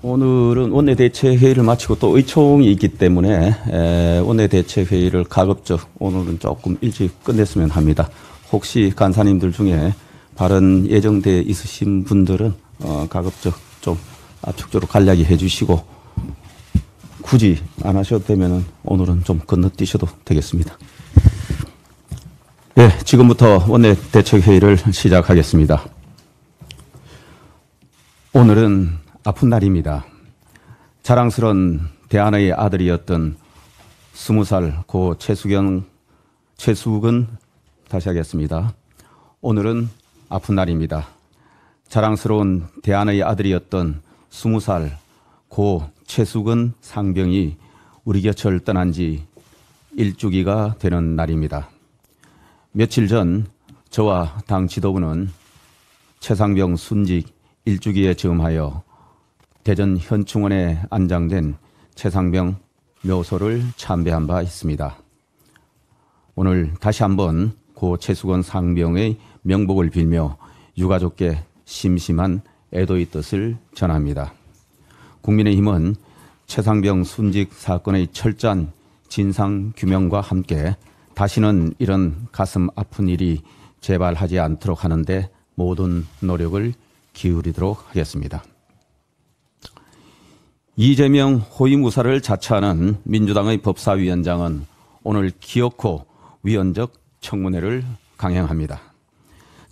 오늘은 원내대체 회의를 마치고 또 의총이 있기 때문에 원내대체 회의를 가급적 오늘은 조금 일찍 끝냈으면 합니다. 혹시 간사님들 중에 발언 예정돼 있으신 분들은 어, 가급적 좀 압축적으로 간략히 해주시고 굳이 안 하셔도 되면 오늘은 좀 건너뛰셔도 되겠습니다. 예, 지금부터 원내 대책회의를 시작하겠습니다. 오늘은 아픈 날입니다. 자랑스런 대한의 아들이었던 스무 살 고 최수경 최수근 다시 하겠습니다. 오늘은 아픈 날입니다. 자랑스러운 대한의 아들이었던 스무 살 고 최수근 상병이 우리 곁을 떠난 지 일주기가 되는 날입니다. 며칠 전 저와 당 지도부는 최상병 순직 일주기에 즈음하여 대전 현충원에 안장된 최상병 묘소를 참배한 바 있습니다. 오늘 다시 한번 고 최수건 상병의 명복을 빌며 유가족께 심심한 애도의 뜻을 전합니다. 국민의힘은 최상병 순직 사건의 철저한 진상 규명과 함께 다시는 이런 가슴 아픈 일이 재발하지 않도록 하는데 모든 노력을 기울이도록 하겠습니다. 이재명 호위무사를 자처하는 민주당의 법사위원장은 오늘 기어코 위원적 청문회를 강행합니다.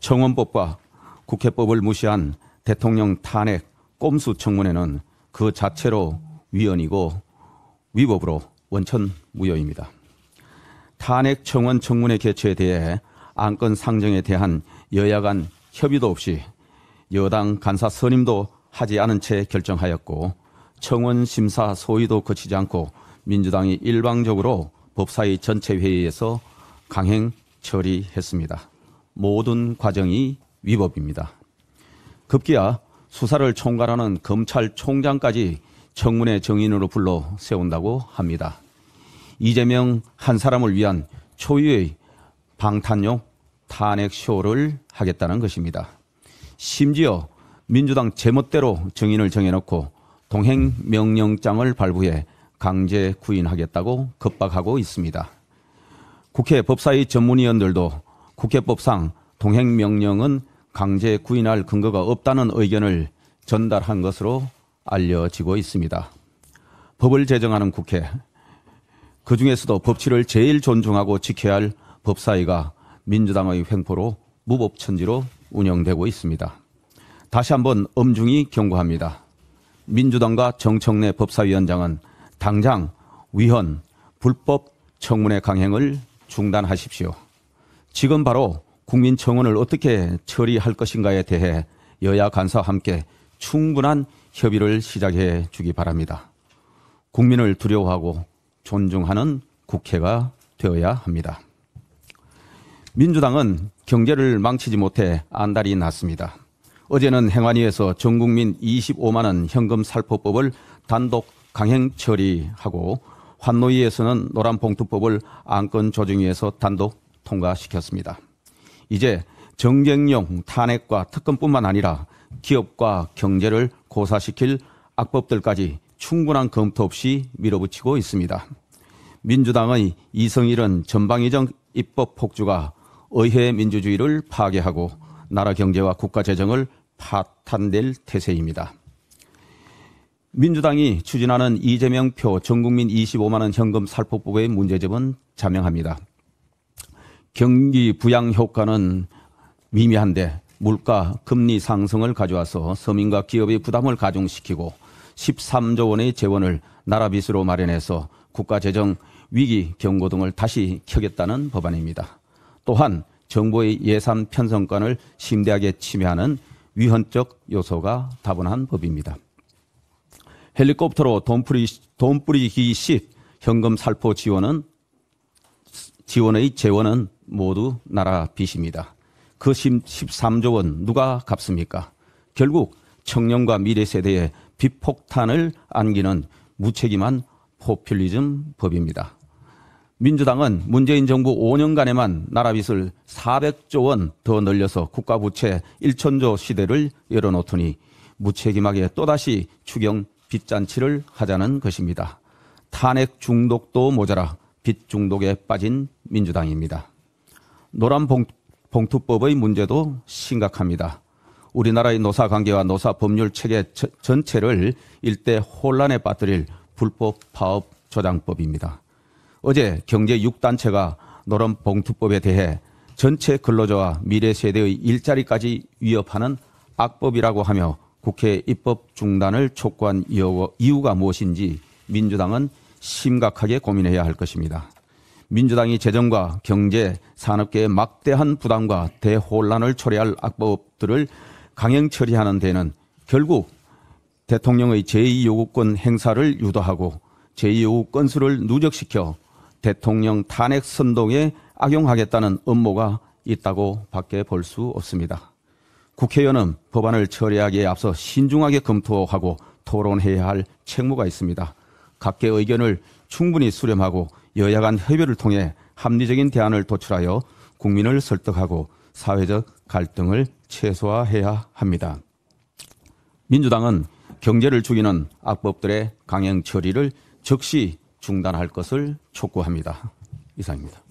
청원법과 국회법을 무시한 대통령 탄핵 꼼수 청문회는 그 자체로 위헌이고 위법으로 원천 무효입니다. 탄핵 청원 청문회 개최에 대해 안건 상정에 대한 여야 간 협의도 없이 여당 간사 선임도 하지 않은 채 결정하였고 청원 심사 소위도 거치지 않고 민주당이 일방적으로 법사위 전체 회의에서 강행 처리했습니다. 모든 과정이 위법입니다. 급기야 수사를 총괄하는 검찰총장까지 청문회 정인으로 불러 세운다고 합니다. 이재명 한 사람을 위한 초유의 방탄용 탄핵 쇼를 하겠다는 것입니다. 심지어 민주당 제멋대로 정인을 정해놓고 동행 명령장을 발부해 강제 구인하겠다고 급박하고 있습니다. 국회 법사위 전문위원들도 국회법상 동행 명령은 강제 구인할 근거가 없다는 의견을 전달한 것으로 알려지고 있습니다. 법을 제정하는 국회 그 중에서도 법치를 제일 존중하고 지켜야 할 법사위가 민주당의 횡포로 무법천지로 운영되고 있습니다. 다시 한번 엄중히 경고합니다. 민주당과 정청래 법사위원장은 당장 위헌, 불법 청문회 강행을 중단하십시오. 지금 바로 국민 청원을 어떻게 처리할 것인가에 대해 여야 간사와 함께 충분한 협의를 시작해 주기 바랍니다. 국민을 두려워하고 존중하는 국회가 되어야 합니다. 민주당은 경제를 망치지 못해 안달이 났습니다. 어제는 행안위에서 전국민 25만 원 현금 살포법을 단독 강행 처리하고 환노위에서는 노란봉투법을 안건 조정위에서 단독 통과시켰습니다. 이제 정쟁용 탄핵과 특검뿐만 아니라 기업과 경제를 고사시킬 악법들까지 충분한 검토 없이 밀어붙이고 있습니다. 민주당의 이성일은 전방위적 입법 폭주가 의회 민주주의를 파괴하고 나라 경제와 국가 재정을 파탄될 태세입니다. 민주당이 추진하는 이재명 표 전국민 25만 원 현금 살포법의 문제점은 자명합니다. 경기 부양 효과는 미미한데 물가 금리 상승을 가져와서 서민과 기업의 부담을 가중시키고 13조 원의 재원을 나라 빚으로 마련해서 국가 재정 위기 경고 등을 다시 켜겠다는 법안입니다. 또한 정부의 예산 편성권을 심대하게 침해하는 위헌적 요소가 다분한 법입니다. 헬리콥터로 돈풀이, 돈뿌리기 현금 살포 지원은 지원의 재원은 모두 나라 빚입니다. 그 13조 원 누가 갚습니까? 결국 청년과 미래 세대에 비폭탄을 안기는 무책임한 포퓰리즘 법입니다. 민주당은 문재인 정부 5년간에만 나라 빚을 400조 원 더 늘려서 국가 부채 1천조 시대를 열어놓더니 무책임하게 또다시 추경 빚잔치를 하자는 것입니다. 탄핵 중독도 모자라 빚 중독에 빠진 민주당입니다. 노란 봉투법의 문제도 심각합니다. 우리나라의 노사 관계와 노사 법률 체계 전체를 일대 혼란에 빠뜨릴 불법 파업 조장법입니다. 어제 경제 6단체가 노름 봉투법에 대해 전체 근로자와 미래 세대의 일자리까지 위협하는 악법이라고 하며 국회 입법 중단을 촉구한 이유가 무엇인지 민주당은 심각하게 고민해야 할 것입니다. 민주당이 재정과 경제, 산업계의 막대한 부담과 대혼란을 초래할 악법들을 강행 처리하는 데는 결국 대통령의 제2요구권 행사를 유도하고 제2요구 권수를 누적시켜 대통령 탄핵 선동에 악용하겠다는 음모가 있다고 밖에 볼 수 없습니다. 국회의원은 법안을 처리하기에 앞서 신중하게 검토하고 토론해야 할 책무가 있습니다. 각계 의견을 충분히 수렴하고 여야 간 협의를 통해 합리적인 대안을 도출하여 국민을 설득하고 사회적 갈등을 최소화해야 합니다. 민주당은 경제를 죽이는 악법들의 강행 처리를 즉시 중단할 것을 촉구합니다. 이상입니다.